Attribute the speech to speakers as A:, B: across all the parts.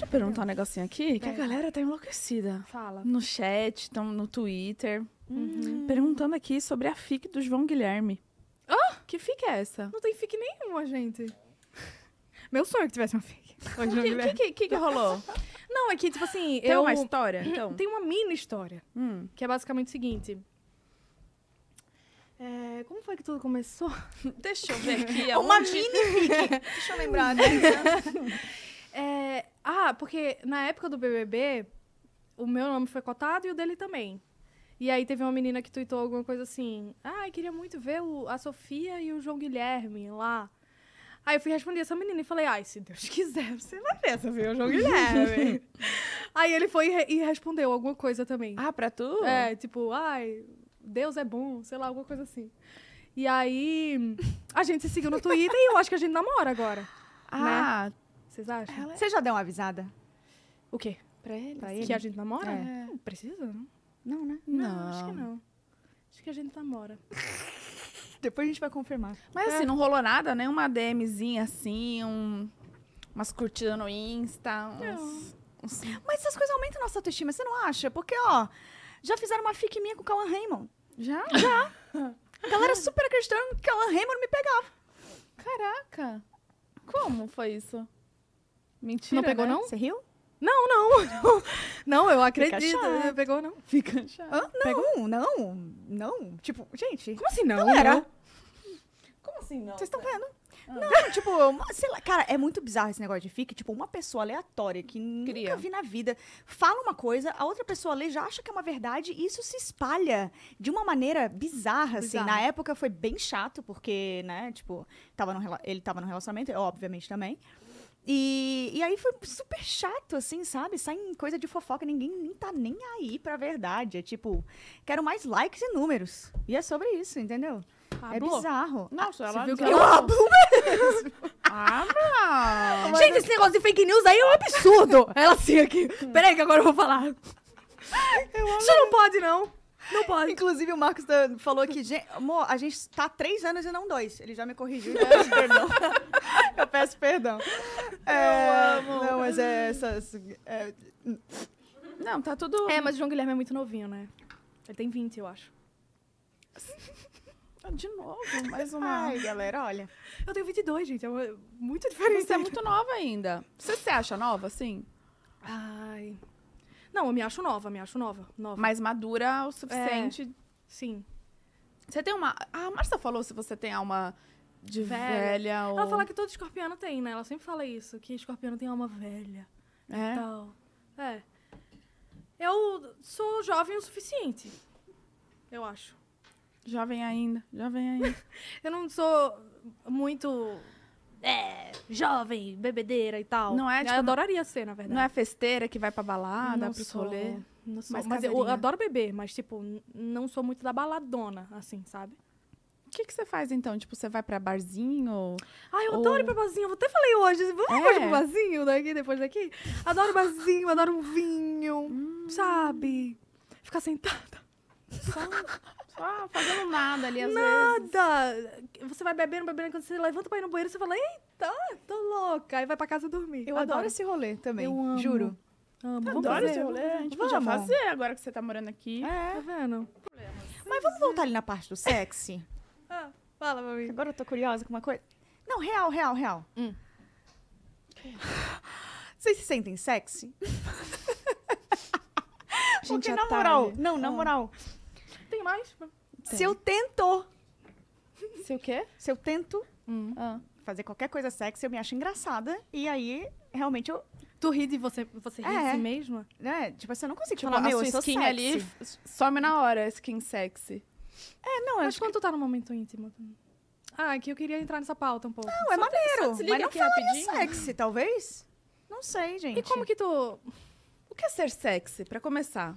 A: Deixa eu perguntar um negocinho aqui, que a galera tá enlouquecida. Fala. No chat, tão no Twitter. Uhum. uhum. Perguntando aqui sobre a FIC do João Guilherme. Ah! Oh! Que FIC é essa? Não tem FIC nenhuma, gente. Meu sonho é que tivesse uma FIC. O que, que, que, que rolou? Não, é que, tipo assim. Tem eu... uma história? Então. Tem uma mini história. Hum. Que é basicamente o seguinte. É, como foi que tudo começou? Deixa eu ver aqui. uma mini FIC. Deixa eu lembrar. Né? É... Ah, porque na época do BBB, o meu nome foi cotado e o dele também. E aí teve uma menina que tuitou alguma coisa assim: "Ah, eu queria muito ver o... a Sofia e o João Guilherme lá". Aí eu fui responder essa menina e falei: "Ai, se Deus quiser, você vai ver essa viu, o João Guilherme". aí ele foi e, e respondeu alguma coisa também. Ah, pra tu? É, tipo, ai, Deus é bom, sei lá, alguma coisa assim. E aí, a
B: gente se seguiu no Twitter e eu acho que a gente namora agora. Ah, né?
A: Vocês acham? Ela... É você
B: já deu uma avisada? O quê? Pra ele? Pra ele? Que a gente namora? É.
A: Não precisa, não?
B: Não, né? Não, não, acho que não.
A: Acho que a gente namora.
B: Depois a gente vai confirmar. Mas assim, é. assim,
A: não rolou nada? né? Uma DMzinha assim, um... umas curtidas no Insta,
B: uns... uns... Mas essas coisas aumentam a nossa autoestima, você não acha? Porque, ó, já fizeram uma fique minha com o Cauan Raymond. Já? Já. a galera super acreditando que o Cauan Raymond me pegava.
A: Caraca. Como foi isso? Mentira. Não pegou, né? não? Você
B: riu? Não, não, não. eu acredito. Né? Pegou, não. Fica chato. Ah, não, pegou? não, não. Tipo, gente. Como assim não? Galera.
A: Como assim não? Vocês estão
B: vendo? Ah. Não, tipo, sei lá, cara, é muito bizarro esse negócio de fique. Tipo, uma pessoa aleatória que Cria. nunca vi na vida fala uma coisa, a outra pessoa lê, já acha que é uma verdade e isso se espalha de uma maneira bizarra, bizarro. assim. Na época foi bem chato, porque, né, tipo, tava ele tava no relacionamento, eu, obviamente também. E, e aí foi super chato, assim, sabe? Sai coisa de fofoca, ninguém nem tá nem aí pra verdade. É tipo, quero mais likes e números. E é sobre isso, entendeu? É bizarro. Nossa, ela viu que eu abro mesmo. Ah, não. Gente, esse negócio de fake news aí é um
A: absurdo. Ela assim aqui. Peraí que agora eu vou falar.
B: Eu não pode, não. Não pode. Inclusive, o Marcos tá- falou que, amor, a gente tá três anos e não dois. Ele já me corrigiu, eu peço perdão. eu peço perdão. É, eu amo. Não, mas é
A: essas. É, não, tá tudo. É, mas o João Guilherme é muito novinho, né? Ele tem 20, eu acho. Tá de novo, mais uma. Ai, galera, olha. Eu tenho 22, gente. É muito diferente. Você é muito nova ainda. Você se acha nova, assim? Ai. Não, eu me acho nova, me acho nova. nova. Mais madura o suficiente. É, sim. Você tem uma. Ah, a Marcia falou se você tem alma de velha. velha Ela fala que todo escorpiano tem, né? Ela sempre fala isso, que escorpiano tem alma velha. É. Então, é. Eu sou jovem o suficiente. Eu acho. Jovem ainda, jovem ainda. eu não sou muito é, jovem, bebedeira e tal. Não é, tipo, eu adoraria ser, na verdade. Não é festeira que vai pra balada, não pro sou, rolê. Não sou. Mas, mas eu adoro beber, mas, tipo, não sou muito da baladona, assim, sabe? O que, que você faz então? Tipo, você vai pra barzinho? Ai, ah, eu ou... adoro ir pra barzinho. Eu até falei hoje. Vamos é. hoje pro barzinho daqui, depois daqui? Adoro barzinho, adoro um vinho, hum. sabe? Ficar sentada. Só... Tipo, ah, fazendo nada ali às nada. vezes. Você vai bebendo, bebendo, quando você levanta pra ir no banheiro, você fala, eita, tô louca. Aí vai pra casa dormir. Eu adoro, adoro esse rolê também, eu amo. juro. Amo.
B: adoro fazer. esse rolê. A gente vamos. podia fazer agora que você tá morando aqui. É, tá vendo? Mas vamos voltar ali na parte do sexy. ah, fala, mamãe. Agora eu tô curiosa com uma coisa. Não, real, real, real. Hum. Vocês se sentem sexy? Gente, Porque na moral, não, na ah. moral, tem mais? Né? Tem. Se eu tento. Se o quê? Se eu tento hum. Ah, fazer qualquer coisa sexy, eu me acho engraçada. E aí, realmente, eu. Tu ri de você, você ri de é. si mesma? É, tipo, você assim, eu não consegue tipo, falar, meu, a sua eu skin sexy. ali
A: some na hora, skin sexy. É, não, Mas quando que... tu tá no momento íntimo Ah, que eu queria entrar nessa pauta um pouco. Não, é só é maneiro. Te, mas não falaria sexy, talvez? Não sei, gente. E como que tu... O que é ser sexy, pra começar?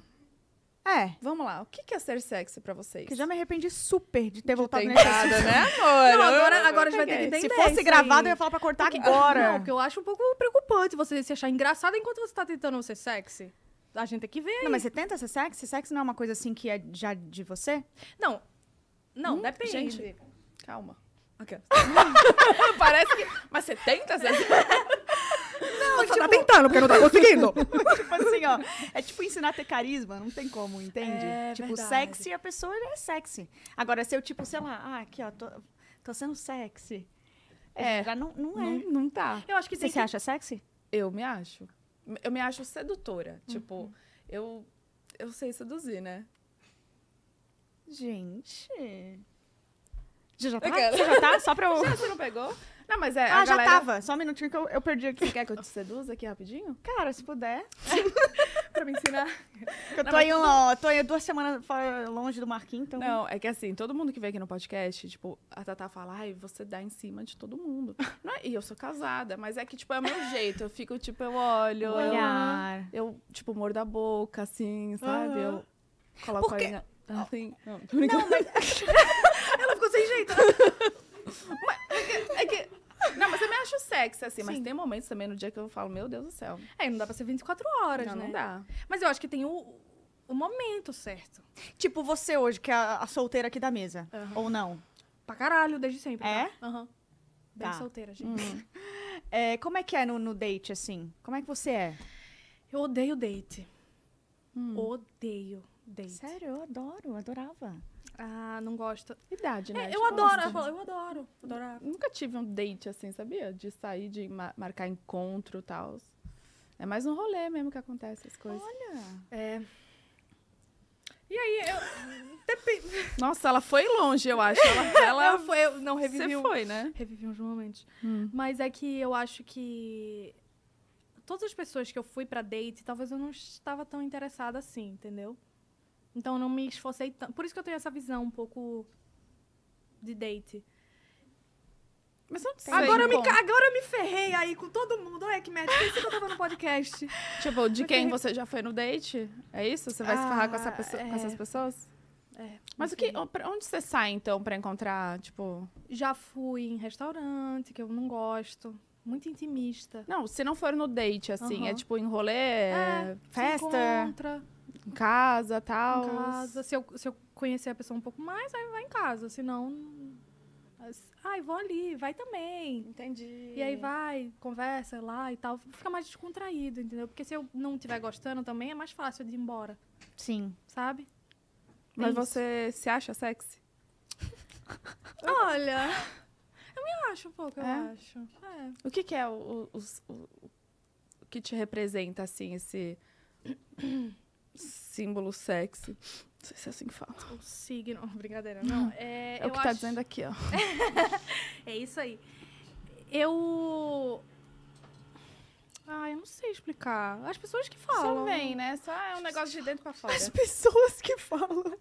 A: É. Vamos lá. O que é ser sexy pra vocês? Que já me arrependi super de ter de voltado ter né, amor? Não, agora, agora a gente vai ter que entender. Se fosse gravado, eu ia falar pra cortar porque, agora. Não, porque eu acho um pouco preocupante você se achar engraçado
B: enquanto você tá tentando ser sexy. A gente tem que ver. Aí. Não, mas você tenta ser sexy? Sexy não é uma coisa assim que é já de você? Não. Não, hum, depende. Gente, calma. Okay. Parece que. Mas você tenta ser sexy?
A: Não, tipo, Você tá tipo... tá tentando, porque não tá
B: conseguindo. tipo assim, ó. É tipo ensinar a ter carisma, não tem como, entende? É, tipo, verdade. sexy, a pessoa é sexy. Agora, se eu, tipo, sei lá, ah, aqui, ó, tô, tô sendo sexy. É. Já não, não é. Não, não tá. Eu acho que Você se que... acha
A: sexy? Eu me acho. Eu me acho sedutora. Uhum. Tipo, eu, eu sei seduzir, né?
B: Gente. Você já tá? Aquela. Você já tá? Só pra eu. Já, você não pegou? Não, mas é. Ah, já galera... tava. Só um minutinho que eu, eu perdi aqui. Você quer que eu te seduza aqui rapidinho? Cara, se puder. pra me ensinar. Eu tô, não, aí mas... tô aí duas semanas
A: longe do Marquinhos, então. Não, é que assim, todo mundo que vem aqui no podcast, tipo, a Tatá fala, ai, você dá em cima de todo mundo. É? E eu sou casada, mas é que, tipo, é o meu jeito. Eu fico, tipo, eu olho. olhar. Eu, eu, tipo, mordo a boca, assim, sabe? Uhum. Eu coloco Porque... a. Assim. Não, não mas.
B: Ela ficou sem jeito.
A: mas, é que, é que, não, mas eu me acho sexy, assim. Sim. Mas tem momentos também no dia que eu falo, meu Deus do céu. É, não dá pra ser 24 horas, não, né? Não dá. Mas eu acho que tem o, o momento certo.
B: Tipo você hoje, que é a, a solteira aqui da mesa. Uhum. Ou não? Pra caralho, desde sempre. É? Tá? Aham. Uhum. Bem tá. solteira, gente. Hum. É, como é que é no, no, date, assim? Como é que você é? Eu odeio date. Hum. Odeio date. Sério, eu adoro,
A: adorava. Ah, não gosta. Idade, né? É, tipo, eu, adoro, eu adoro, eu adoro, Nunca tive um date assim, sabia? De sair, de marcar encontro e tal. É mais um rolê mesmo que acontece as coisas. Olha. É. E aí, eu. Nossa, ela foi longe, eu acho. Ela, ela... Eu foi, eu não revivi. Você foi, né? Revivi uns momentos. Hum. Mas é que eu acho que todas as pessoas que eu fui para date, talvez eu não estava tão interessada assim, entendeu? Então, eu não me esforcei tanto. Por isso que eu tenho essa visão um pouco de date. Mas eu não sei. Agora eu, me, agora eu me ferrei aí com todo mundo. Olha que merda, pensei que eu tava no podcast. Tipo, de quem você já foi no date? É isso? Você vai ah, se ferrar com, essa ah, pessoa, é... com essas pessoas? É, Mas o que, onde você sai, então, pra encontrar, tipo... Já fui em restaurante, que eu não gosto. Muito intimista. Não, se não for no date, assim, é tipo em rolê, é, festa... Se encontra em casa tal. Em casa. Se eu, se eu conhecer a pessoa um pouco mais, aí vai em casa. Senão. Ai, vou ali, vai também. Entendi. E aí vai, conversa lá e tal. Fica mais descontraído, entendeu? Porque se eu não estiver gostando também, é mais fácil de ir embora. Sim. Sabe? Mas é você se acha sexy? Olha. Eu me acho um pouco, é? eu acho. É. O que, que é o, o, o, o que te representa, assim, esse símbolo sexy. Não sei se é assim que fala. O signo. Brincadeira, não. É, é o que tá dizendo aqui, ó. é isso aí. Eu. Ah, eu não sei explicar. As pessoas que falam. Também, né? Só é um negócio de dentro pra fora. As pessoas que falam.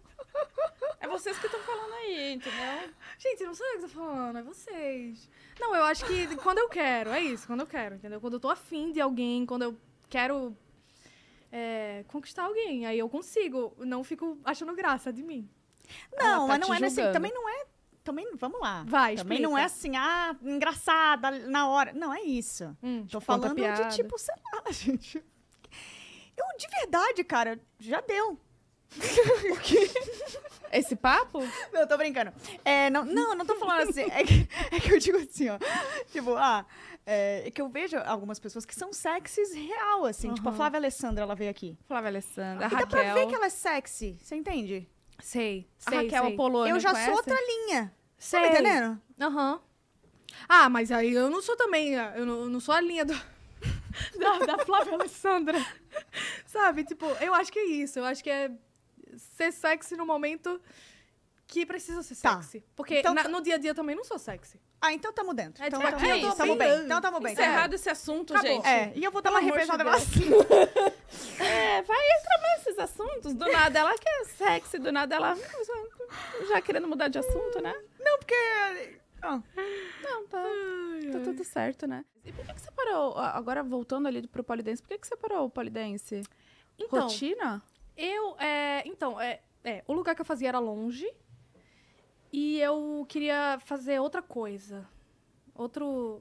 A: É vocês que estão falando aí, entendeu? Gente, não sou eu que estou falando, é vocês. Não, eu acho que quando eu quero, é isso, quando eu quero, entendeu? Quando eu tô afim de alguém, quando eu quero é, conquistar alguém. Aí eu consigo, não fico achando graça
B: de mim. Não, tá mas não é assim, também não é. Também, vamos lá. Vai, Também explica. não é assim, ah, engraçada na hora. Não, é isso. Hum, Tô tipo, falando piada. de tipo, sei lá, gente. Eu, de verdade, cara, já deu. o quê? Esse papo? Não, tô brincando. É, não, não, não tô falando assim. É que, é que eu digo assim, ó. Tipo, ah, é, é, que eu vejo algumas pessoas que são sexys real, assim. Uhum. Tipo, a Flávia Alessandra, ela veio aqui. Flávia Alessandra, a Raquel. Dá pra ver que ela é sexy, você entende? Sei, sei, A Raquel sei. Apolônio, Eu já conhece? sou outra linha. Sei. Tá entendendo?
A: Aham. Uhum. Ah, mas aí eu não sou também, eh, eu não, eu não sou a linha do... da, da Flávia Alessandra. Sabe, tipo, eu acho que é isso. Eu acho que é ser sexy no momento que precisa ser Tá. sexy. Porque Então na- tá. no dia a dia eu também não sou sexy. Ah, então tamo dentro. É, então tipo, aqui é tamo é bem. Então tamo bem. Encerrado esse assunto, Acabou. gente. É, e eu vou dar uma Pelo amor repensada assim.
B: É,
A: vai entrar mais esses assuntos. Do nada ela quer sexy, do nada ela já, já querendo mudar de assunto, né? Não, porque. Não, tá, tá tudo certo, né? E por que, que você parou, agora voltando ali pro polidense, por que, que você parou o polidense? Então, Rotina? eu. é, então, é, é, o lugar que eu fazia era longe. E eu queria fazer outra coisa. Outro.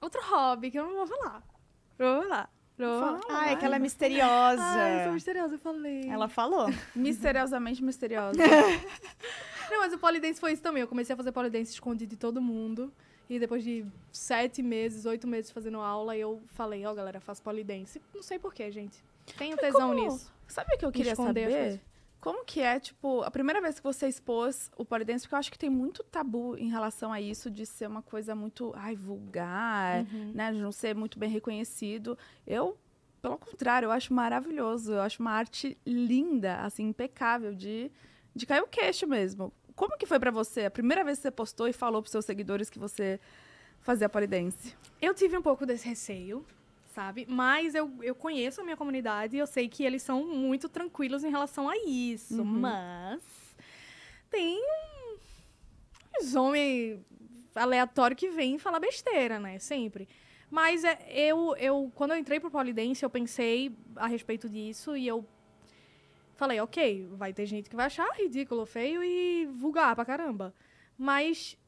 A: Outro hobby que eu não vou falar. Vou falar. Vou falar. Ai, ah, Ai, é que ela é misteriosa. Ah, eu sou misteriosa, eu falei. Ela
B: falou.
A: Misteriosamente misteriosa. não, mas o polidense foi isso também. Eu comecei a fazer polidense escondido de todo mundo. E depois de sete meses, oito meses fazendo aula, eu falei, ó, oh, galera, faço polidense. Não sei porquê, gente. Tenho tesão nisso. Sabe o que eu queria Esconder saber? Como que é, tipo, a primeira vez que você expôs o polidense, porque eu acho que tem muito tabu em relação a isso, de ser uma coisa muito, ai, vulgar, uhum. né? De não ser muito bem reconhecido. Eu, pelo contrário, eu acho maravilhoso. Eu acho uma arte linda, assim, impecável, de, de cair o queixo mesmo. Como que foi para você a primeira vez que você postou e falou pros seus seguidores que você fazia polidense? Eu tive um pouco desse receio, sabe? Mas eu, eu conheço a minha comunidade e eu sei que eles são muito tranquilos em relação a isso. Uhum. Mas tem um, uns homens aleatório que vem falar besteira, né? Sempre. Mas é, eu, eu, quando eu entrei pro Polidense, eu pensei a respeito disso e eu falei, ok, vai ter gente que vai achar ridículo, feio e vulgar pra caramba. Mas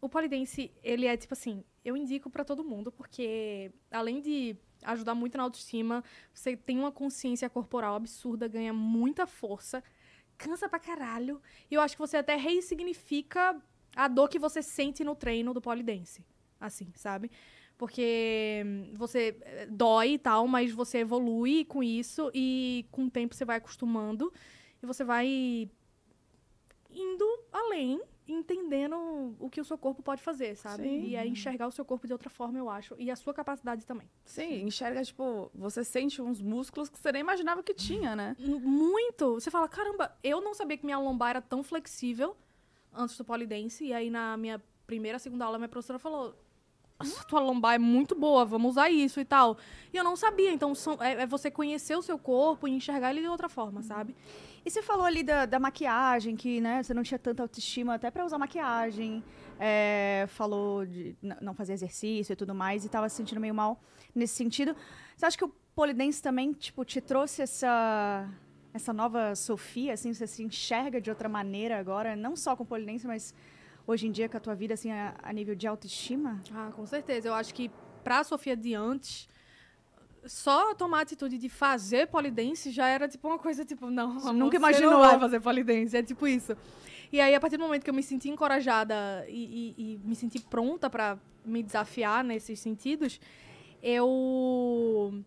A: o polidense, ele é tipo assim, eu indico para todo mundo, porque além de ajudar muito na autoestima, você tem uma consciência corporal absurda, ganha muita força, cansa pra caralho, e eu acho que você até ressignifica a dor que você sente no treino do polidense. Assim, sabe? Porque hum, você eh, dói e tal, mas você evolui com isso e com o tempo você vai acostumando e você vai indo além entendendo o que o seu corpo pode fazer, sabe? Sim. E é enxergar o seu corpo de outra forma, eu acho. E a sua capacidade também. Sim, enxerga, tipo, você sente uns músculos que você nem imaginava que tinha, né? Muito! Você fala, caramba, eu não sabia que minha lombar era tão flexível antes do polidense. E aí, na minha primeira, segunda aula, minha professora falou, tua lombar é muito boa, vamos usar isso e tal. E eu não sabia, então são,
B: é, é, você conhecer o seu corpo e enxergar ele de outra forma, sabe? E você falou ali da, da maquiagem, que né, você não tinha tanta autoestima até para usar maquiagem, é, falou de não fazer exercício e tudo mais, e tava se sentindo meio mal nesse sentido. Você acha que o polidense também, tipo, te trouxe essa essa nova Sofia, assim, você se enxerga de outra maneira agora, não só com polidense, mas hoje em dia com a tua vida, assim, a, a nível de autoestima? Ah, com certeza. Eu acho que para a Sofia de antes, só
A: tomar a atitude de fazer polidense já era tipo uma coisa tipo, não, nunca imaginou não fazer polidense, é tipo isso. E aí a partir do momento que eu me senti encorajada e, e, e me senti pronta para me desafiar nesses sentidos, eu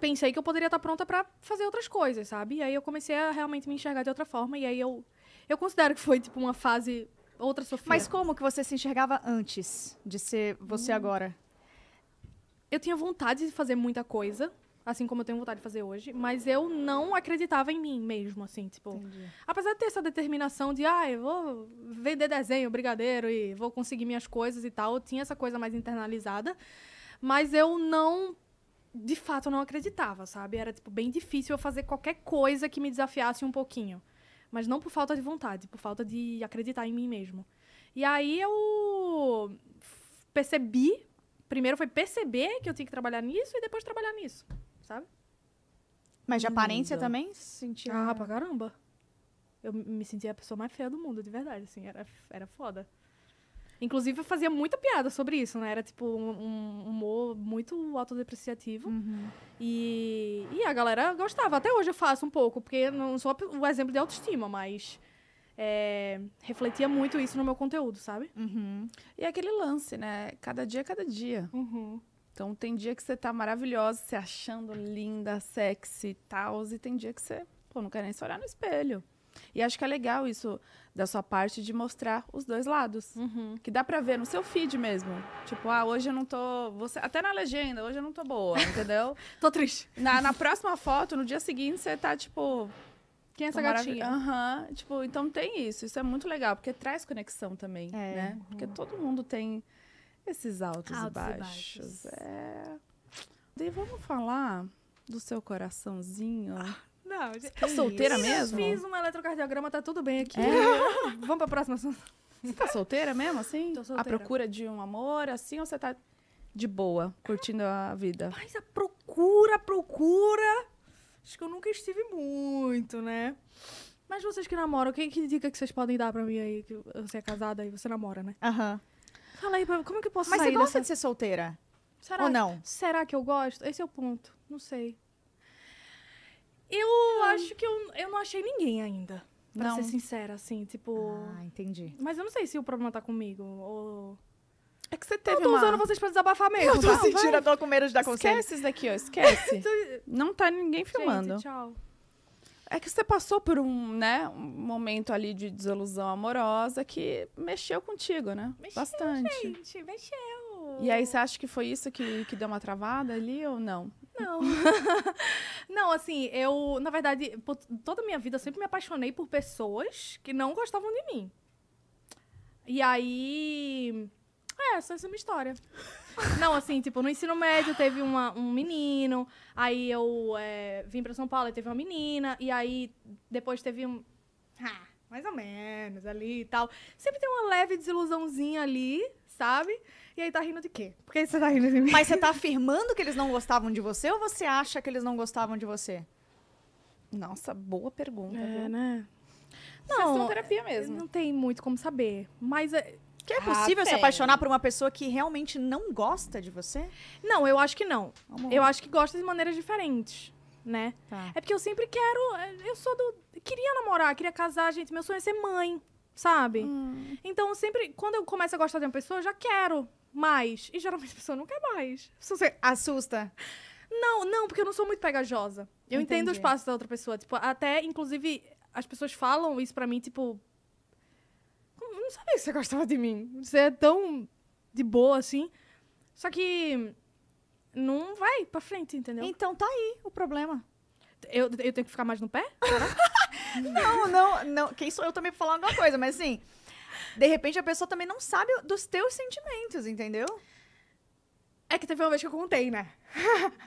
A: pensei que eu poderia estar pronta para fazer outras coisas, sabe? E aí eu comecei a realmente me enxergar de outra forma e aí eu eu considero que foi tipo uma fase outra Sofia. Mas como que você se enxergava
B: antes de ser você hum. agora?
A: Eu tinha vontade de fazer muita coisa, assim como eu tenho vontade de fazer hoje, mas eu não acreditava em mim mesmo, assim, tipo. Entendi. Apesar de ter essa determinação de, ah, eu vou vender desenho, brigadeiro e vou conseguir minhas coisas e tal, eu tinha essa coisa mais internalizada, mas eu não de fato eu não acreditava, sabe? Era tipo bem difícil eu fazer qualquer coisa que me desafiasse um pouquinho. Mas não por falta de vontade, por falta de acreditar em mim mesmo. E aí eu percebi, primeiro foi perceber que eu tinha que trabalhar nisso e depois trabalhar nisso, sabe? Mas de aparência também sentia. Ah, pra caramba. Eu me sentia a pessoa mais feia do mundo, de verdade, assim, era, era foda. Inclusive, eu fazia muita piada sobre isso, né? Era, tipo, um, humor muito autodepreciativo. Uhum. E, e a galera gostava. Até hoje eu faço um pouco, porque não sou o exemplo de autoestima, mas... É, refletia muito isso no meu conteúdo, sabe? Uhum. E é aquele lance, né? Cada dia, é cada dia. Uhum. Então, tem dia que você tá maravilhosa, se achando linda, sexy e tal, e tem dia que você, pô, não quer nem se olhar no espelho. E acho que é legal isso da sua parte de mostrar os dois lados. Uhum. Que dá pra ver no seu feed mesmo. Tipo, ah, hoje eu não tô. Você, até na legenda, hoje eu não tô boa, entendeu? tô triste. Na, na próxima foto, no dia seguinte, você tá tipo. Quem é essa gatinha? Aham. Uhum. Tipo, então tem isso. Isso é muito legal, porque traz conexão também, é, né? Uhum. Porque todo mundo tem esses altos, altos e baixos. E baixos. É. E vamos falar do seu coraçãozinho. Ah. Não, tá solteira isso? mesmo? Fiz um eletrocardiograma, tá tudo bem aqui. É. Vamos pra próxima. Você tá solteira mesmo, assim? Tô solteira. A procura de um amor, assim, ou você tá de boa, curtindo a vida? Mas a procura, a procura. Acho que eu nunca estive muito, né? Mas vocês que namoram, que, que dica que vocês podem dar pra mim aí? Que você é casada e você namora, né? Aham. Uhum.
B: Fala aí, como é que eu posso Mas sair Mas você gosta dessa... de ser solteira? Será, Ou não?
A: Será que eu gosto? Esse é o ponto. Não sei. Eu hum. acho que eu, eu não achei ninguém ainda. Pra não. ser sincera, assim, tipo. Ah, entendi. Mas eu não sei se o problema tá comigo. Ou. É que você teve. Eu tô uma... usando vocês pra desabafar mesmo. Eu tô tá? sentindo, eu tô com medo de dar conselho. Esquece isso daqui, ó. Esquece. não tá ninguém filmando. Gente, tchau. É que você passou por um, né, um momento ali de desilusão amorosa que mexeu contigo, né? Mexeu, Bastante. Gente, mexeu. E aí você acha que foi isso que, que deu uma travada ali ou não? Não. não, assim, eu, na verdade, por toda a minha vida eu sempre me apaixonei por pessoas que não gostavam de mim. E aí. É, só essa é uma história. não, assim, tipo, no ensino médio teve uma, um menino, aí eu é, vim pra São Paulo e teve uma menina, e aí depois teve um. Ah, mais ou menos ali e tal. Sempre tem uma leve desilusãozinha ali,
B: sabe? E aí tá rindo de quê? Por que você tá rindo de mim? Mas você tá afirmando que eles não gostavam de você ou você acha que eles não gostavam de você? Nossa, boa pergunta. É, viu? né?
A: Não, terapia mesmo. Não tem muito como saber. Mas é... Que é possível ah, se apaixonar por
B: uma pessoa que realmente não gosta de você? Não, eu acho que não. Amor. Eu acho que gosta de maneiras diferentes, né? Tá. É porque eu sempre quero. É, eu sou do. Queria namorar, queria
A: casar, gente. Meu sonho é ser mãe sabe? Hum. Então, sempre, quando eu começo a gostar de uma pessoa, eu já quero mais. E geralmente a pessoa não quer mais.
B: Você assusta?
A: Não, não, porque eu não sou muito pegajosa. Eu Entendi. entendo os passos da outra pessoa. Tipo, até, inclusive, as pessoas falam isso pra mim, tipo. Eu não sabia que você gostava de mim. Você é tão de boa assim. Só que. Não vai pra frente, entendeu?
B: Então tá aí o problema. Eu, eu tenho que ficar mais no pé? não, não, não. Quem sou eu também pra falar alguma coisa, mas assim, de repente a pessoa também não sabe dos teus sentimentos, entendeu? É que teve uma vez que eu contei, né?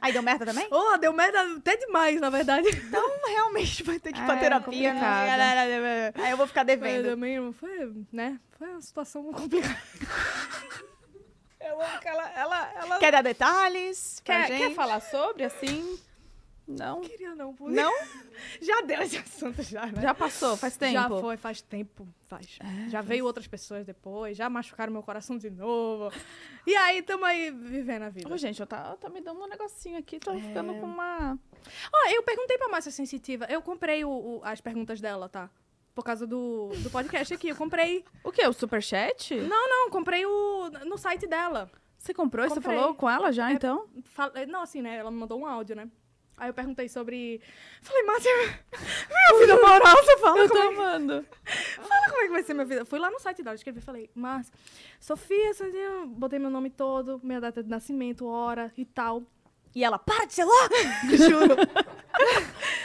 B: Aí deu merda também? Oh, deu merda até demais, na verdade. Então, realmente, vai ter que ir é, pra terapia, é né? Aí eu vou ficar devendo. Foi, também,
A: foi, né? Foi uma situação complicada.
B: eu amo que ela, ela, ela... Quer dar
A: detalhes? Quer, quer falar sobre, assim? Não. Não
B: queria, não. Por... Não?
A: já deu esse assunto, já, né? Já passou, faz tempo. Já foi, faz tempo, faz. É, já faz... veio outras pessoas depois, já machucaram meu coração de novo. E aí, tamo aí vivendo a vida. Ô, gente, eu tá, eu tá me dando um negocinho aqui, tô é... ficando com uma... Ó, oh, eu perguntei pra Márcia Sensitiva, eu comprei o, o, as perguntas dela, tá? Por causa do, do podcast aqui, eu comprei... O quê? O superchat? Não, não, comprei o, no site dela. Você comprou? Comprei. Você falou com ela já, é, então? fal... Não, assim, né? Ela me mandou um áudio, né? Aí eu perguntei sobre. Falei, Márcia, minha vida moral, você fala. Eu tô é... amando. Fala como é que vai ser minha vida. Fui lá no site dela, escrevi, falei, Márcia, Sofia, Sandinha, botei meu nome todo, minha data de nascimento, hora e tal. E ela, para de ser louca!
B: Juro.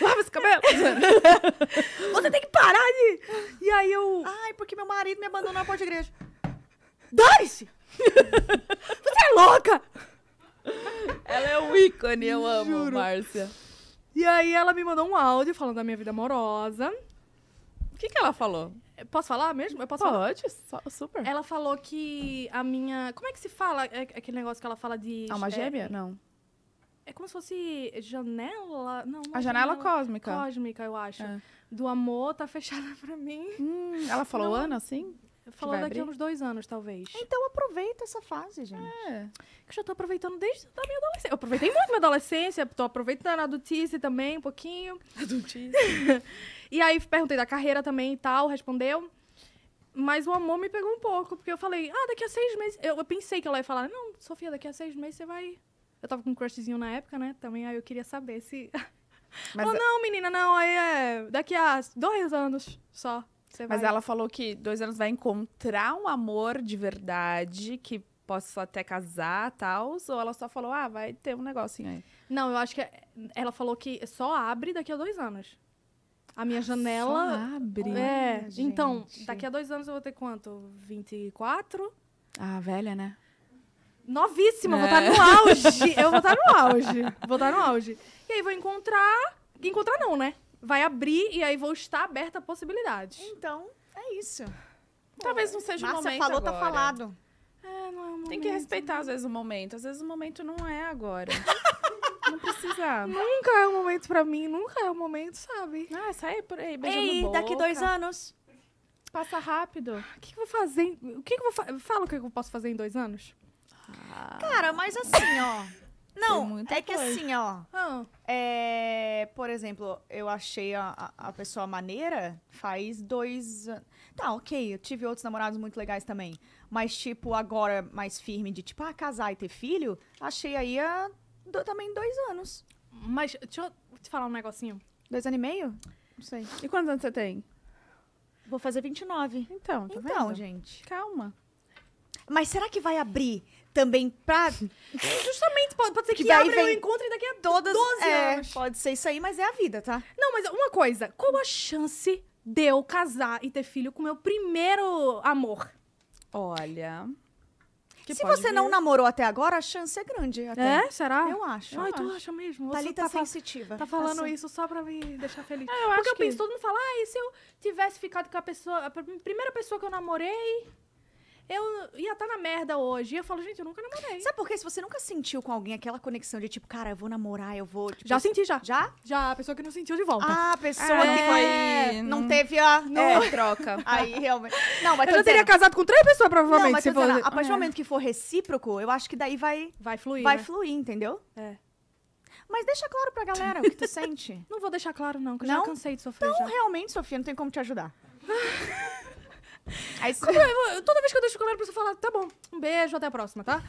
B: Lava esse cabelo! Você tem que parar de. E aí eu. Ai, porque meu marido me abandonou na porta da igreja. Dane-se! Você é louca! Ela é um ícone, eu Juro. amo, Márcia.
A: E aí ela me mandou um áudio falando da minha vida amorosa. O que, que ela falou? Posso falar mesmo? Eu posso Pode, falar? super. Ela falou que a minha. Como é que se fala? É, é aquele negócio que ela fala de. Ah, uma é, gêmea? É... Não. É como se fosse janela. Não, a janela, janela cósmica. Cósmica, eu acho. É. Do amor tá fechada pra mim. Hum, ela falou não. Ana assim? Falando daqui a uns dois anos, talvez. Então aproveita essa fase, gente. É. Que eu já tô aproveitando desde a minha adolescência. Eu aproveitei muito minha adolescência, tô aproveitando a adultice também, um pouquinho. Adultice. e aí perguntei da carreira também e tal, respondeu. Mas o amor me pegou um pouco, porque eu falei, ah, daqui a seis meses. Eu, eu pensei que ela ia falar, não, Sofia, daqui a seis meses você vai. Eu tava com um crushzinho na época, né? Também aí eu queria saber se. Mas oh, não, menina, não, aí é. Daqui a dois anos só. Você Mas vai... ela falou que dois anos vai encontrar um amor de verdade, que possa até casar tal, ou ela só falou, ah, vai ter um negocinho aí. Não, eu acho que é, ela falou que só abre daqui a dois anos. A minha ah, janela. Só abre. É. Ai, então, daqui a dois anos eu vou ter quanto? 24? Ah, velha, né? Novíssima, tá é. vou estar no auge. Eu vou estar tá no auge. Vou estar tá no auge. E aí vou encontrar. Encontrar não, né? vai abrir e aí vou estar aberta a possibilidades. Então, é isso.
B: Talvez não seja Márcia o momento falou, tá agora. tá falado.
A: É, não é o momento. Tem que respeitar, né? às vezes, o momento. Às vezes, o momento não é agora. não precisa. Nunca é o momento pra mim. Nunca é o momento, sabe? Ah, sai por aí, beijando Ei, boca. daqui dois anos. Passa rápido. O que, que eu vou fazer? O que, que eu vou fa Fala o que eu posso fazer em dois anos. Ah. Cara,
B: mas assim, ó... Não, é que assim, ó. Ah. É, por exemplo, eu achei a, a pessoa maneira faz dois. Tá, ok, eu tive outros namorados muito legais também. Mas, tipo, agora mais firme de tipo, ah, casar e ter filho, achei aí há do, também dois anos. Mas, deixa eu te falar um negocinho. Dois anos e meio? Não sei. E quantos anos você tem? Vou fazer 29. Então, tá Então, vendo? gente. Calma. Mas será que vai abrir também pra. Justamente
A: pode, pode ser que, que daí abra vem... encontro e daqui a todas 12 é, anos.
B: Pode ser isso aí, mas é a vida, tá? Não, mas uma coisa, qual a chance de eu
A: casar e ter filho com meu primeiro amor? Olha. Se você vir. não namorou
B: até agora, a chance é grande. Até. É? Será? Eu acho. Ai, eu tu acho. acha mesmo? Thalita tá, tá, tá sensitiva. Tá, tá falando assim. isso
A: só pra me deixar feliz. É, eu Porque eu que... penso, todo mundo fala, ah, e se eu tivesse ficado com a pessoa, a primeira pessoa que eu namorei, eu ia estar tá na merda
B: hoje. E eu falo, gente, eu nunca namorei. Sabe por quê? Se você nunca sentiu com alguém aquela conexão de tipo, cara, eu vou namorar, eu vou. Tipo, já senti, já. Já? Já, a pessoa que não sentiu de volta. Ah, a pessoa é, que foi. Não, teve a. Não. É, troca. Aí realmente. Não, mas. Eu já teria casado com três pessoas, provavelmente. Não, mas se for... a partir do é. momento que for recíproco, eu acho que daí vai. Vai fluir. Vai né? fluir, entendeu? É. Mas deixa claro pra galera o que tu sente. Não vou deixar claro, não, que eu não? já cansei de sofrer. Não, realmente, Sofia, não tem como te ajudar. Aí, como é, eu, toda vez que eu deixo o comentário a pessoa fala, tá bom, um
A: beijo, até a próxima, tá?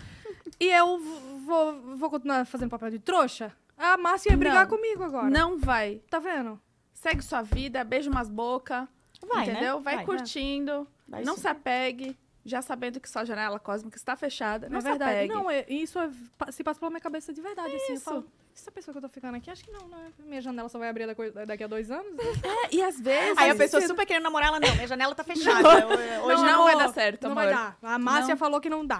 A: E eu vou, vou continuar fazendo papel de trouxa? A Márcia ia brigar não, comigo agora. Não vai. Tá vendo? Segue sua vida, beija umas bocas.
B: Vai, né? entendeu? Né? Vai, vai, né? curtindo,
A: vai não se apegue, já sabendo que sua janela cósmica está fechada. Não é verdade. Apegue. Não, isso é, se passa pela minha cabeça de verdade. É assim, isso. Eu falo, essa pessoa que eu tô ficando aqui, acho que não, né? Minha janela só vai abrir daqui a dois anos. É, e às vezes. Aí a pessoa super
B: querendo namorar, ela não, minha janela tá fechada. Não. Hoje não, não, vai dar certo, não amor. Não vai dar. A Márcia não. falou que não dá.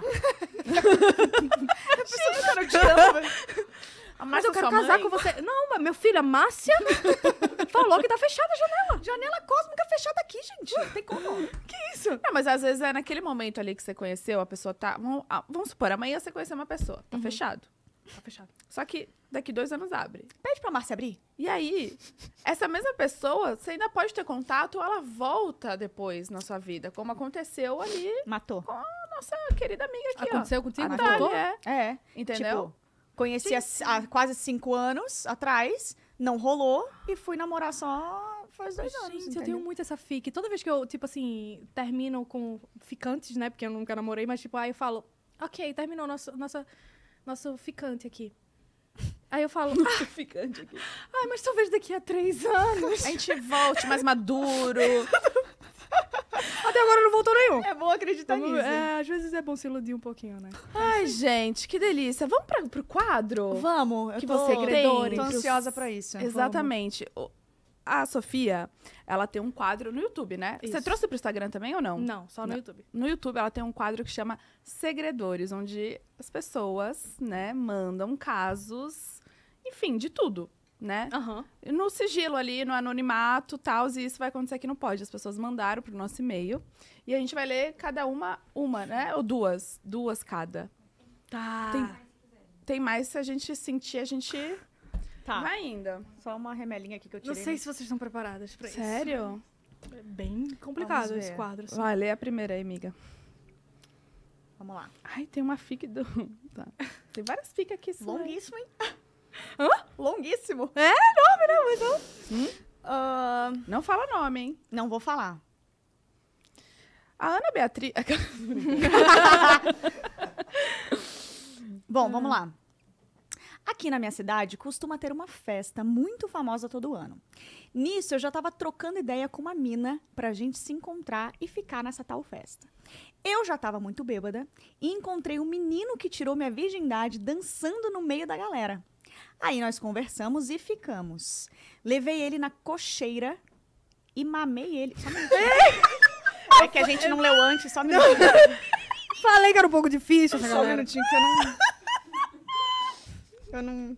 B: a Márcia mas eu é quero casar mãe? com você.
A: Não, meu filho, a Márcia falou que tá fechada a janela. Janela cósmica fechada aqui, gente. Não tem como. que isso? Não, mas às vezes é naquele momento ali que você conheceu, a pessoa tá. Vamos, ah, vamos supor, amanhã você conheceu uma pessoa, tá uhum. fechado. Tá fechado. Só que daqui dois anos abre. Pede pra Márcia abrir. E aí, essa mesma pessoa, você ainda pode ter contato, ela volta depois na sua vida, como aconteceu ali. Matou. Com a nossa querida amiga
B: aqui. Aconteceu ó. contigo? Tá Matou? É. é. Entendeu? Tipo, conheci há, há quase cinco anos atrás, não rolou e fui namorar só faz dois Gente, anos. Gente, eu tenho muito essa
A: fique. Toda vez que eu, tipo assim, termino com ficantes, né? Porque eu nunca namorei, mas tipo, aí eu falo, ok, terminou nossa. nossa nosso ficante aqui. Aí eu falo. Nosso ah, ficante aqui. Ai, mas talvez daqui a três anos. A gente volte mais maduro. Até agora não voltou nenhum. É bom acreditar Vamos, nisso. É, às vezes é bom se iludir um pouquinho, né? Ai, gente, que delícia. Vamos pra, pro quadro? Vamos. Eu que tô, você é tô ansiosa pra isso. Né? Exatamente. Vamos a Sofia, ela tem um quadro no YouTube, né? Isso. Você trouxe pro Instagram também ou não? Não, só no não. YouTube. No YouTube ela tem um quadro que chama Segredores, onde as pessoas, né, mandam casos, enfim, de tudo, né? Uhum. No sigilo ali, no anonimato, tal, e isso vai acontecer aqui no pode. As pessoas mandaram pro nosso e-mail e a gente vai ler cada uma, uma, né? Ou duas, duas cada. Tá. Tem, tem mais se a gente sentir, a gente
B: Tá. Vai ainda. Só uma remelinha aqui que eu tirei. Não sei se vocês estão preparadas pra Sério? isso. Sério? É bem complicado esse quadro. Assim. Vai,
A: lê a primeira aí, amiga.
B: Vamos lá. Ai, tem uma fic do... Tá. Tem várias fic aqui. Longuíssimo, hein? Hã? Longuíssimo. É, nome, né? Mas não... Hum? Uh... Não fala nome, hein? Não vou falar. A Ana Beatriz... Bom, vamos lá. Aqui na minha cidade costuma ter uma festa muito famosa todo ano. Nisso eu já estava trocando ideia com uma mina para gente se encontrar e ficar nessa tal festa. Eu já estava muito bêbada e encontrei um menino que tirou minha virgindade dançando no meio da galera. Aí nós conversamos e ficamos. Levei ele na cocheira e mamei ele.
A: Só é que a gente não leu antes,
B: só me Falei que era um pouco difícil essa Só um minutinho que eu não... Eu não.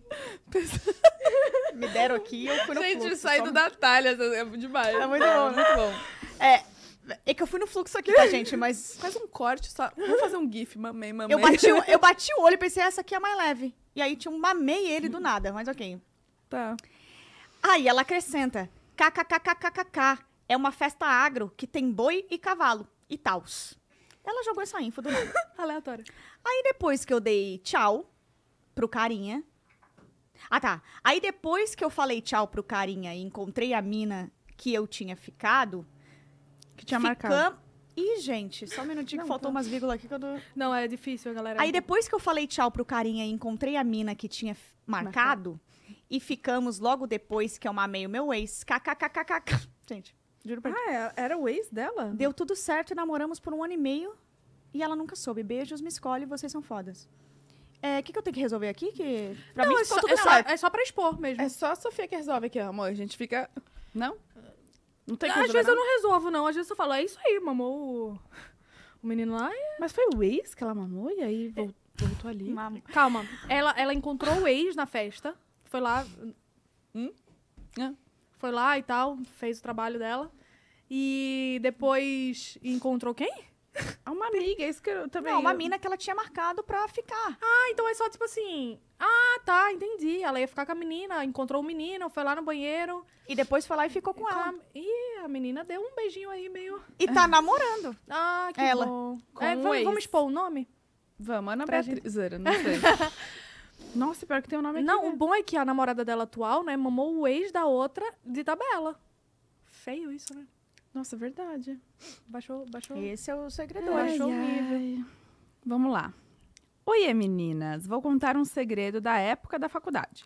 B: Me deram aqui e eu fui no Gente, fluxo. Gente, sair do só...
A: Natália, é demais. É muito bom, muito bom.
B: É, é que eu fui no fluxo aqui, tá, gente? Mas. Faz um corte, só. Vamos fazer um
A: GIF, mamei, mamei. Eu bati, eu
B: bati o olho e pensei, essa aqui é a mais leve. E aí tinha um mamei ele do nada, mas ok. Tá. Aí ela acrescenta: kkkkkkk. É uma festa agro que tem boi e cavalo e tals. Ela jogou essa info do nada. Aleatório. Aí depois que eu dei tchau, pro carinha. Ah, tá. Aí depois que eu falei tchau pro carinha e encontrei a mina que eu tinha ficado.
A: Que tinha ficam... marcado.
B: Ih, gente, só um minutinho que faltou tá. umas vírgulas aqui que eu dou... Não, é difícil, galera. Aí depois que eu falei tchau pro carinha e encontrei a mina que tinha marcado, marcado. e ficamos logo depois que eu mamei o meu ex. KKKKK. Gente, juro pra Ah, ti. É, era o ex dela? Deu tudo certo e namoramos por um ano e meio e ela nunca soube. Beijos, me escolhe, vocês são fodas. É, o é, que, que eu tenho que resolver aqui? Que pra não, mim é só, tudo é, Só, é só pra expor
A: mesmo. É só a Sofia que resolve aqui, amor. A gente fica. Não? Não tem que Às vezes eu não resolvo, não. Às vezes eu falo, é isso aí, mamou o, o menino lá. E... Mas foi o ex que ela mamou e aí voltou, voltou ali. Mam... Calma. Ela, ela encontrou o ex na festa. Foi lá. Hum? É. Foi lá e tal, fez o trabalho dela. E depois encontrou quem? É uma amiga, é isso que eu também. Não, uma mina que ela tinha marcado pra ficar. Ah, então é só tipo assim. Ah, tá, entendi. Ela ia ficar com a menina, encontrou o menino, foi lá no banheiro. E depois foi lá e ficou com, ela. E a menina deu um beijinho aí meio. E tá namorando. Ah,
B: que ela. bom. Com é, vamos, vamos, expor
A: o nome? Vamos, Ana é pra Beatriz. Gente... não sei. Nossa, pior que tem o um nome Não, aqui, né? o bom é que a namorada dela atual, né, mamou o ex da outra de tabela. Feio isso, né? Nossa, verdade. Baixou, baixou. Esse é o segredo. Ai, baixou ai. o nível. Vamos lá. Oi, meninas. Vou contar um segredo da época da faculdade.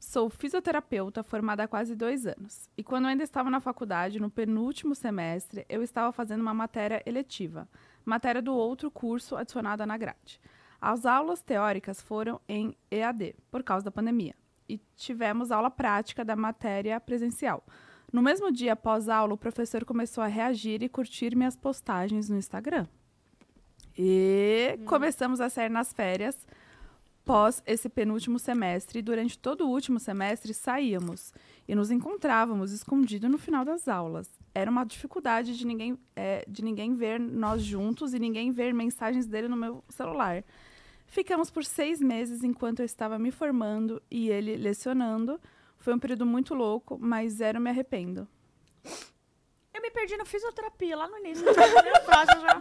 A: Sou fisioterapeuta formada há quase dois anos. E quando ainda estava na faculdade, no penúltimo semestre, eu estava fazendo uma matéria eletiva, matéria do outro curso adicionada na grade. As aulas teóricas foram em EAD, por causa da pandemia, e tivemos aula prática da matéria presencial no mesmo dia após a aula, o professor começou a reagir e curtir minhas postagens no Instagram. E hum. começamos a sair nas férias pós esse penúltimo semestre. E durante todo o último semestre saíamos e nos encontrávamos escondidos no final das aulas. Era uma dificuldade de ninguém, é, de ninguém ver nós juntos e ninguém ver mensagens dele no meu celular. Ficamos por seis meses enquanto eu estava me formando e ele lecionando. Foi um período muito louco, mas zero me arrependo.
B: Eu me perdi na fisioterapia lá no início. Né? já.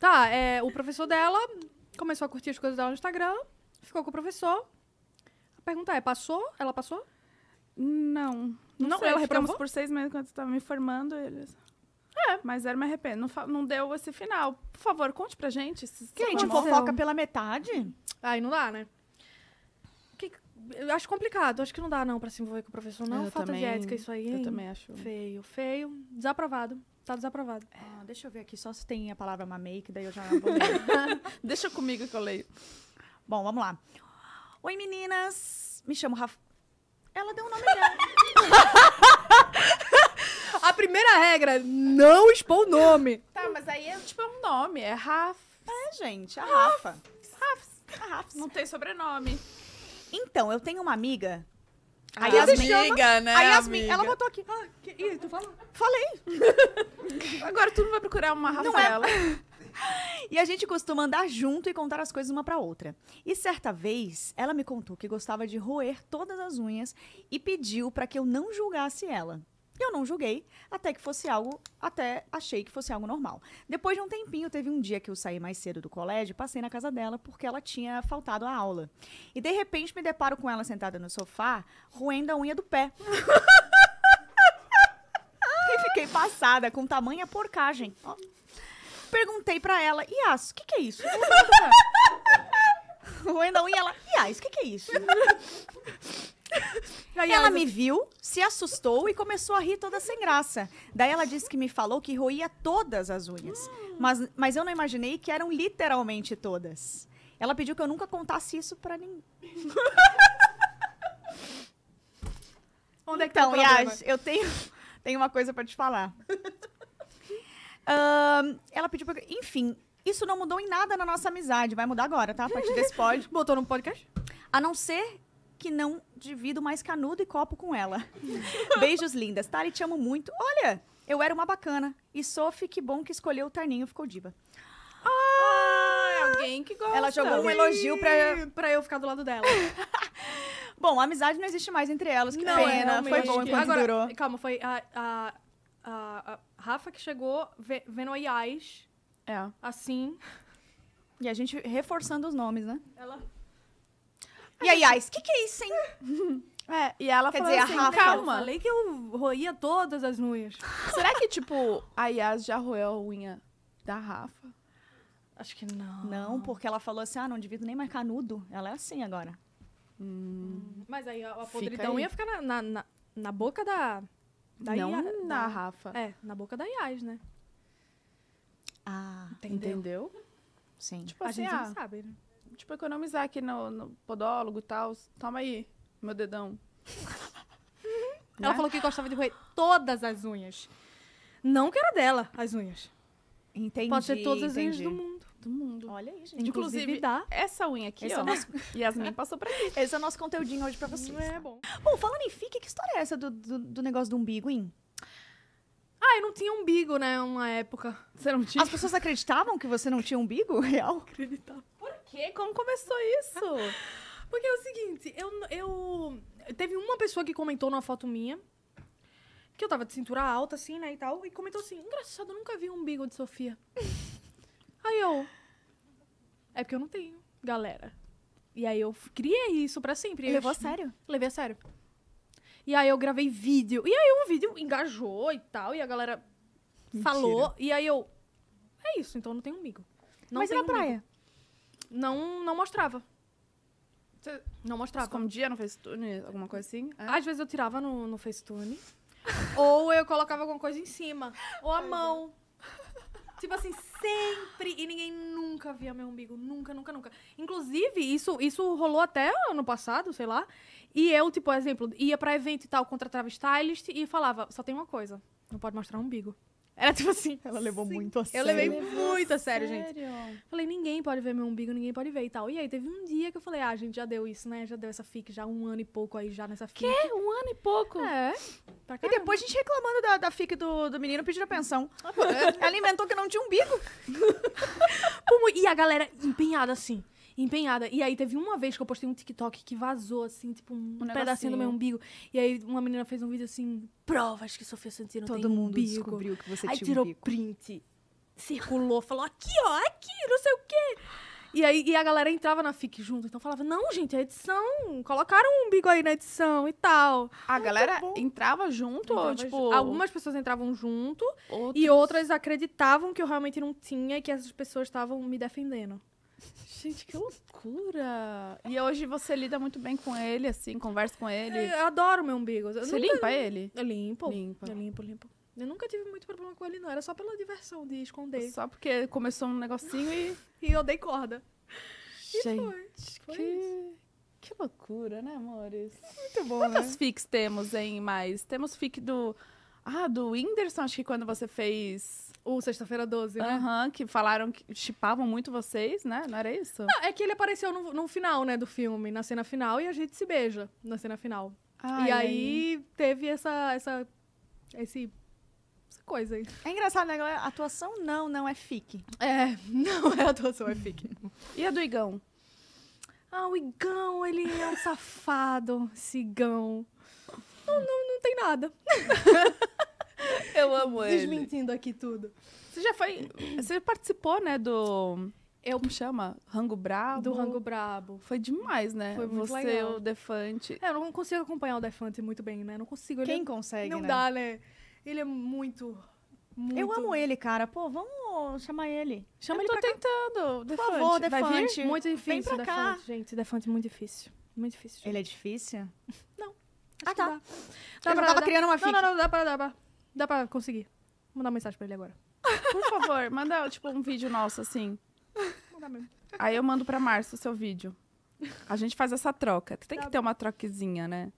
A: tá, é, o professor dela começou a curtir as coisas dela no Instagram, ficou com o professor. A pergunta é, passou? Ela passou? Não. Não, não sei, ela ficamos reprovou? por seis meses quando estava tava me formando, eles... É, mas era me arrependo. Não, não deu esse final. Por favor, conte pra gente. Se, se gente, fofoca pela metade? Aí não dá, né? Eu acho complicado, acho que não dá não pra se envolver com o professor, não. Eu Falta também, de ética isso aí. Eu também acho.
B: Feio, feio. Desaprovado. Tá desaprovado. É, deixa eu ver aqui só se tem a palavra mamei, que daí eu já vou ler. deixa comigo que eu leio. Bom, vamos lá. Oi, meninas. Me chamo Rafa. Ela deu um nome dela. a primeira regra, não expor o nome. Tá, mas aí é tipo é um nome, é Rafa. É, gente, é a Rafa. Rafa. Rafa. Não tem sobrenome. Então, eu tenho uma amiga. Ah, a Yasmin, amiga, né? A Yasmin, amiga. ela botou aqui. Ah, que, ih, tu falou? Falei. Agora tu não vai procurar uma é Rafaela. e a gente costuma andar junto e contar as coisas uma para outra. E certa vez, ela me contou que gostava de roer todas as unhas e pediu para que eu não julgasse ela. Eu não julguei, até que fosse algo, até achei que fosse algo normal. Depois de um tempinho, teve um dia que eu saí mais cedo do colégio, passei na casa dela porque ela tinha faltado a aula. E de repente me deparo com ela sentada no sofá, roendo a unha do pé. e fiquei passada com tamanha porcagem. Perguntei para ela, Yas, o que, que é isso? roendo a unha, ela, Yas, o que, que é isso? Aí ela, ela me viu, se assustou e começou a rir toda sem graça. Daí ela disse que me falou que roía todas as unhas. Mas, mas eu não imaginei que eram literalmente todas. Ela pediu que eu nunca contasse isso pra ninguém. Onde é que então, tá o então, problema? Yas, eu tenho, tenho uma coisa para te falar. ela pediu pra... Enfim, isso não mudou em nada na nossa amizade. Vai mudar agora, tá? A partir desse pod. Botou no podcast? A não ser que não divido mais canudo e copo com ela. Beijos lindas. Tali te amo muito. Olha, eu era uma bacana. E Sophie, que bom que escolheu o Tarninho, ficou diva. Ah, ah alguém que gosta. Ela jogou um elogio pra, pra eu ficar do lado dela. bom, a amizade não existe mais entre elas, que não, pena. É, foi bom enquanto Agora, durou. Calma, foi a, a, a,
A: a Rafa que chegou vendo a Iais. É. Assim. E
B: a gente reforçando os nomes, né? Ela e aí, Ice, o que, que é isso, hein? É, e ela Quer falou dizer, assim, a Rafa, calma. Eu falei que eu roía todas as unhas.
A: Será que, tipo, a Yas já roeu a unha da Rafa? Acho que não. Não,
B: porque ela falou assim, ah, não divido nem mais canudo. Ela é assim agora.
A: Hum. Mas aí a, a podridão Fica aí. ia ficar na, na, na, na boca da...
B: da não Ia, na da, Rafa. É,
A: na boca da Yas, né? Ah, entendeu? entendeu? Sim. Tipo a assim, gente ah, não sabe, né? tipo, economizar aqui no, no podólogo e tal. Toma aí, meu dedão. Ela né? falou que gostava de roer todas as unhas. Não que era dela, as unhas. Entendi. Pode ser todas as unhas do mundo. Do mundo. Olha aí, gente. Inclusive, Inclusive dá. essa unha aqui, esse é ó. É nosso...
B: Yasmin passou pra mim. Esse é o nosso conteúdinho hoje pra vocês. É tá? bom. Bom, falando em fique, que história é essa do, do, do negócio do umbigo, hein? Ah, eu não tinha umbigo, né? Uma época. Você não tinha? As pessoas acreditavam que você não tinha umbigo? Real?
A: Acreditavam quê? Como começou isso? Porque é o seguinte, eu, eu. Teve uma pessoa que comentou numa foto minha. Que eu tava de cintura alta, assim, né, e tal. E comentou assim: engraçado, eu nunca vi um umbigo de Sofia. aí eu. É porque eu não tenho, galera. E aí eu criei isso pra sempre. Levou a sério? Levei a sério. E aí eu gravei vídeo. E aí o vídeo engajou e tal. E a galera Mentira. falou. E aí eu. É isso, então não tenho umbigo. Não Mas e na praia? Umbigo não, não mostrava. Você não mostrava. Escondia no FaceTune, alguma coisa assim? É. Às vezes eu tirava no, no FaceTune. ou eu colocava alguma coisa em cima. Ou a Ai, mão. Deus. Tipo assim, sempre. E ninguém nunca via meu umbigo. Nunca, nunca, nunca. Inclusive, isso, isso rolou até ano passado, sei lá. E eu, tipo, exemplo, ia pra evento e tal, contratava stylist e falava: só tem uma coisa. Não pode mostrar o umbigo.
B: Era tipo assim. Ela levou Sim. muito a sério. Eu levei muito a sério, sério,
A: gente. Falei, ninguém pode ver meu umbigo, ninguém pode ver e tal. E aí, teve um dia que eu falei, ah, gente, já deu isso, né? Já deu essa fic, já um ano e pouco aí,
B: já nessa fic. Quê? Um ano e pouco? É. e depois a gente reclamando da, da fic do, do menino pedindo pensão. Ela ah, inventou que não tinha umbigo. e a galera
A: empenhada assim empenhada. E aí teve uma vez que eu postei um TikTok que vazou, assim, tipo, um, um pedacinho do meu umbigo. E aí uma menina fez um vídeo assim, provas que Sofia Santino Todo tem mundo umbigo. descobriu que você aí tinha tirou um print, circulou, falou aqui, ó, aqui, não sei o quê. E aí e a galera entrava na FIC junto, então falava, não, gente, é edição, colocaram um umbigo aí na edição e tal. A galera entrava junto? Entrava, ou, tipo... Algumas pessoas entravam junto e outras acreditavam que eu realmente não tinha e que essas pessoas estavam me defendendo. Gente, que loucura! E hoje você lida muito bem com ele, assim, conversa com ele. É, eu adoro meu umbigo. Eu você nunca... limpa ele? Eu limpo. Limpa. Eu limpo, limpo. Eu nunca tive muito problema com ele, não. Era só pela diversão de esconder. Só porque começou um negocinho e. e eu dei corda. Gente, e foi. foi que... que loucura, né, amores? Muito bom. Quantas né? fics temos, hein? Mais? Temos fic do. Ah, do Whindersson, acho que quando você fez o Sexta-feira 12, né? Aham, que falaram que chipavam muito vocês, né? Não era isso? Não, é que ele apareceu no, no final, né, do filme, na cena final, e a gente se beija na cena final. Ai, e aí teve essa, essa, esse, essa coisa aí. É engraçado, né? Atuação não, não é fique. É, não é atuação, é fique. E a do Igão? Ah, o Igão, ele é um safado, esse Igão. Não, não, não tem nada. Eu amo ele. Desmentindo aqui tudo. Você já foi. Você participou, né, do. Eu me chama? Rango Brabo? Do Rango Brabo. Foi demais, né? Foi muito Você, legal. o Defante. É, eu não consigo acompanhar o Defante muito bem, né? Não consigo. Quem consegue, Não né? dá, né? Ele é muito...
B: muito... Eu amo ele, cara. Pô, vamos chamar ele. Chama eu ele tô
A: tentando.
B: Cá. Defante. Por favor, Defante. Muito difícil, Vem pra Defante, cá.
A: gente. Defante, é muito difícil. Muito difícil. Gente. Ele é difícil? Não. ah, tá. Dá. Dá eu pra, tava dá. criando uma ficha. Não, não, não. Dá pra, dá pra. Dá pra conseguir. Vou mandar uma mensagem pra ele agora. Por favor, manda, tipo, um vídeo nosso, assim. mesmo. Aí eu mando pra março o seu vídeo. A gente faz essa troca. Tem tá que ter uma troquezinha, né?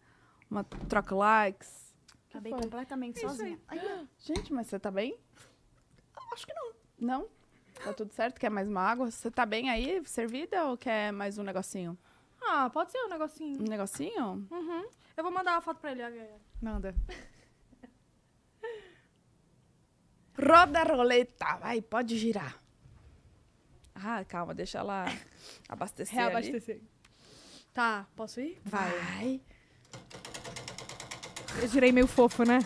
A: Uma troca likes. Acabei tá foi?
B: completamente é Isso sozinha. Aí. gente, mas você tá bem? Acho que não.
A: Não? Tá tudo certo? Quer mais uma água? Você tá bem aí, servida, ou quer mais um negocinho? Ah, pode ser um negocinho. Um negocinho? Uhum. Eu vou mandar uma foto pra ele, a Manda. Roda a roleta, vai, pode girar. Ah, calma, deixa ela abastecer. Reabastecer. Ali. Tá, posso ir? Vai. vai. Eu girei meio fofo, né?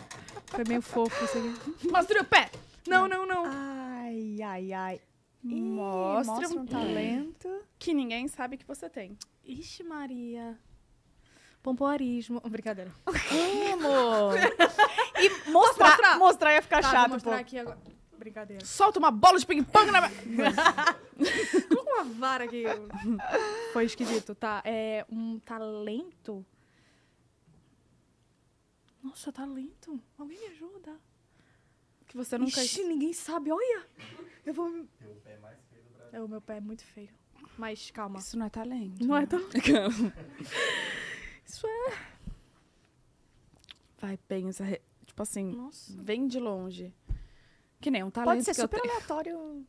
A: Foi meio fofo isso aqui.
B: Mostra o pé! Não, não, não. Ai, ai, ai. Ih, mostra, mostra um talento
A: que ninguém sabe que você tem. Ixi, Maria pompoarismo. Brincadeira. Amo! e mostrar, mostrar, mostrar ia ficar tá, chato. Vou mostrar pô. aqui agora. Brincadeira. Solta uma bola de ping-pong na minha. Coloca uma vara aqui. Foi esquisito, tá? É um talento. Nossa, talento. Alguém me ajuda. Que você nunca. Ixi, ninguém sabe, olha. Eu vou. pé mais feio do Brasil. É, o meu pé é muito feio. Mas calma. Isso não é talento. Não é né? é talento. Isso é. Vai, pensa. Tipo assim, Nossa. vem de longe. Que nem um talento. Pode ser super
B: aleatório.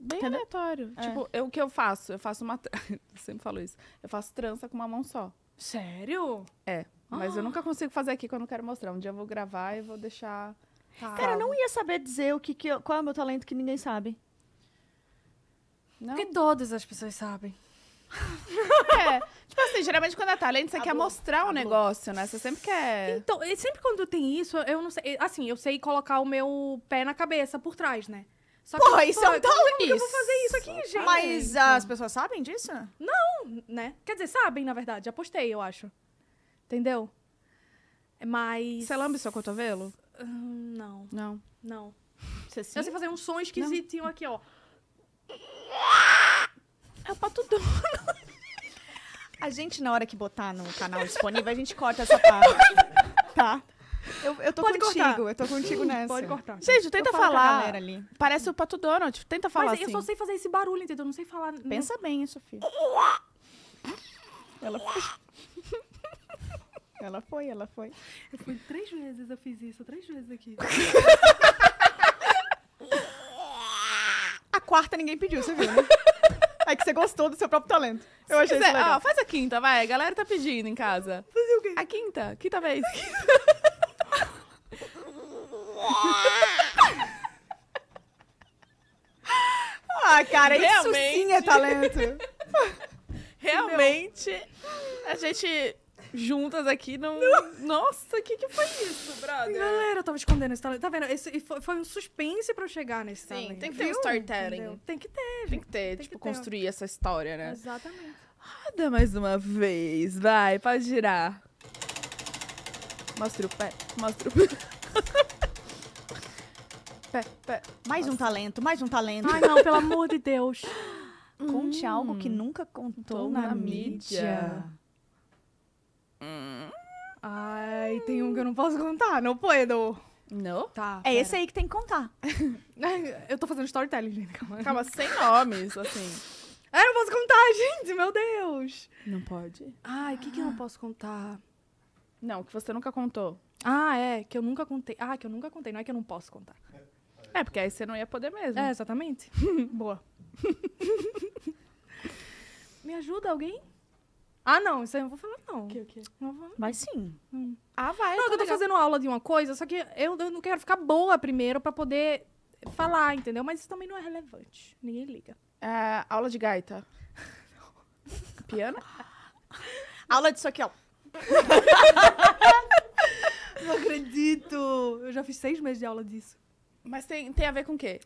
A: Bem Entendeu? aleatório. É. Tipo, eu, o que eu faço? Eu faço uma. sempre falo isso. Eu faço trança com uma mão só. Sério? É.
B: Mas ah. eu nunca consigo fazer aqui quando eu quero mostrar. Um dia eu vou gravar e vou deixar. Tá. Cara, eu não ia saber dizer o que, que eu, qual é o meu talento que ninguém sabe. Não? Porque todas as pessoas sabem. É. Tipo assim, geralmente quando é talento, você quer mostrar
A: o um negócio, né? Você sempre quer. Então, sempre quando tem isso, eu não sei. Assim, eu sei colocar o meu pé na cabeça por trás, né?
B: Só Pô, isso é um talento. É eu vou fazer isso aqui, gente? Mas as
A: pessoas sabem disso? Não, né? Quer dizer, sabem, na verdade. Apostei, eu acho. Entendeu? Mas. Você lambe seu cotovelo? Hum, não. Não. Não.
B: Você sim? Eu sei fazer um som esquisitinho não. aqui, ó. É o pato dono. A gente, na hora que botar no canal disponível, a gente corta essa parte. Tá? Eu, eu tô Pode contigo, cortar. eu tô contigo nessa. Pode cortar. Gente, tenta falar.
A: Parece o Pato Donald, tenta falar Mas assim. eu só sei fazer esse barulho, entendeu? Eu não sei falar. Pensa não...
B: bem, Sofia. Ela foi. ela foi, ela foi. Eu fui três vezes, eu fiz isso, três vezes aqui. A quarta ninguém pediu, você viu, né? É que você gostou do seu próprio talento. Eu Se achei quiser, legal. Ó,
A: faz a quinta, vai. A galera tá pedindo em casa. Fazer o quê? A quinta. Quinta vez. A quinta.
B: ah, cara, Realmente... isso sim é talento.
A: Realmente, a gente juntas aqui não. não. Nossa, o que, que foi isso, brother? Galera, eu tava escondendo esse talento. Tá vendo? Esse, foi, foi um suspense pra eu chegar nesse Sim, talento. tem que ter um storytelling. Tem que ter. Tem que ter, tem tipo, que ter. construir essa história, né? Exatamente. Roda mais uma vez, vai, pode girar. Mostra o pé, mostra o pé.
B: pé, pé. Mais Nossa. um talento, mais um talento. Ai, não, pelo amor de Deus. Conte hum, algo que nunca contou na, na mídia. mídia.
A: Ai, tem um que eu não posso contar, não puedo. Não? Tá. É pera. esse aí que tem que contar. eu tô fazendo storytelling, gente. Calma, calma sem nomes, assim. Ah, eu não posso contar, gente, meu Deus. Não pode. Ai, o que, que eu não posso contar? Não, que você nunca contou. Ah, é, que eu nunca contei. Ah, que eu nunca contei, não é que eu não posso contar. É, porque aí você não ia poder mesmo. É, exatamente. Boa. Me ajuda alguém? Ah, não, isso aí eu não vou falar, não. O quê, o
B: quê? Não vou. Vai sim.
A: Hum. Ah, vai. Não, tá eu tô fazendo aula de uma coisa, só que eu, eu não quero ficar boa primeiro pra poder falar, entendeu? Mas isso também não é relevante. Ninguém liga. É, aula de gaita. Piano? aula disso aqui, ó. não acredito. Eu já fiz seis meses de aula disso. Mas tem, tem a ver com o quê?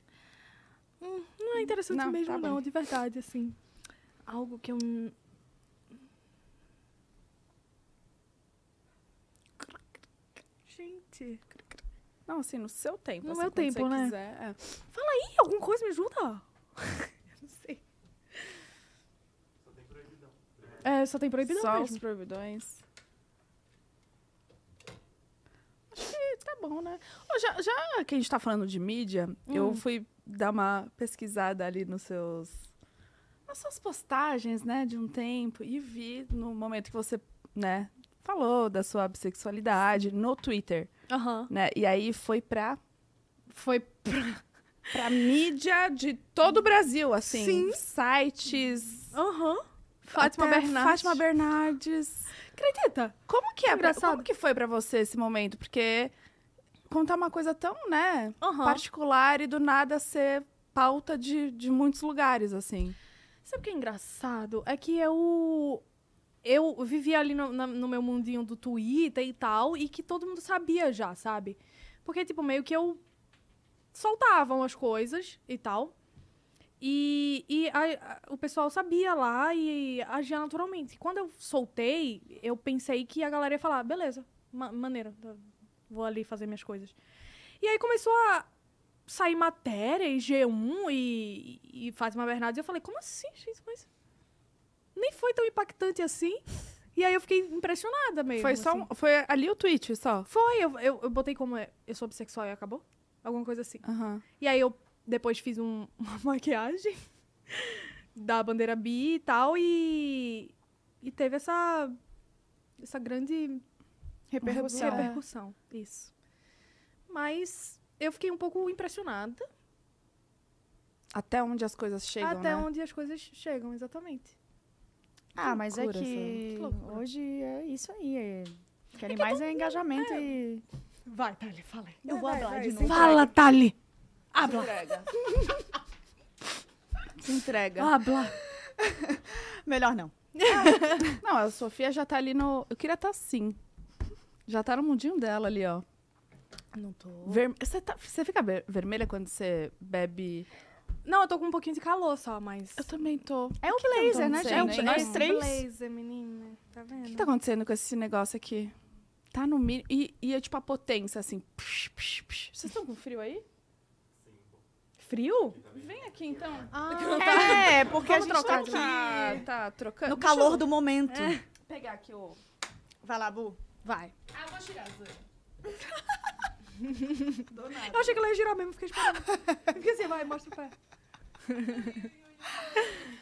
A: Hum, não é interessante não, mesmo, tá não, de verdade, assim. Algo que eu gente. Não, assim, no seu tempo. No assim, meu tempo, né? Quiser, é. Fala aí, alguma coisa me ajuda? eu não sei.
B: Só tem proibidão.
A: É, só tem proibidão. Só mesmo. os proibidões. Acho que tá bom, né? Oh, já, já que a gente tá falando de mídia, hum. eu fui dar uma pesquisada ali nos seus. nas suas postagens, né, de um tempo, e vi no momento que você, né, falou da sua bissexualidade no Twitter. Uhum. Né? E aí foi pra. Foi pra. pra mídia de todo o Brasil, assim. Sim. Sites. Uhum.
B: Fátima Bernardes. Fátima
A: Bernardes. Acredita? Como que é, Engraçado. como que foi para você esse momento? Porque contar uma coisa tão, né, uhum. particular e do nada ser pauta de, de muitos lugares, assim. Sabe o que é engraçado? É que eu eu vivia ali no, na, no, meu mundinho do Twitter e tal, e que todo mundo sabia já, sabe? Porque, tipo, meio que eu soltava umas coisas e tal. E, e a, a, o pessoal sabia lá e agia naturalmente. Quando eu soltei, eu pensei que a galera ia falar, beleza, ma maneira, tá, vou ali fazer minhas coisas. E aí começou a sair matéria e G1 e, e uma Bernardes. E eu falei, como assim, gente? Mas nem foi tão impactante assim. E aí eu fiquei impressionada mesmo. Foi só assim. um, foi ali o tweet só? Foi, eu, eu, eu botei como é, eu sou bissexual e acabou. Alguma coisa assim. Uhum. E aí eu depois fiz um, uma maquiagem da bandeira bi e tal e e teve essa essa grande repercussão. repercussão. É. Isso. Mas eu fiquei um pouco impressionada. Até onde as coisas chegam, Até né? onde as coisas chegam, exatamente. Ah, mas é que, hoje é isso aí.
B: É... Querem é que mais tá é engajamento né? e. Vai, Thali, fala. Aí. Eu é, vou vai, vai, de novo. Fala, Thali! Abla! Se entrega. se entrega. Melhor não.
A: não, a Sofia já tá ali no. Eu queria estar tá assim. Já tá no mundinho dela ali, ó. Não tô. Você tá... fica vermelha quando você bebe não, eu tô com um pouquinho de calor só, mas. Eu também tô. É o tá blazer, né, gente? É, o... é nós é três. blazer, menina. Tá vendo? O que tá acontecendo com esse negócio aqui? Tá no mínimo. E, e é tipo a potência, assim. Psh, psh, psh. Vocês estão com frio aí? frio? Tá Vem aqui então. Ah, é, tá porque Vamos a gente trocar tá, aqui. Tá, tá trocando. No calor eu... do momento. É. Pegar aqui o.
B: Vai lá, Bu. Vai.
A: Ah, vou tirar as
B: Do nada. Eu achei que
A: ela ia girar mesmo, fiquei esperando. Fiquei assim, vai, mostra o pé.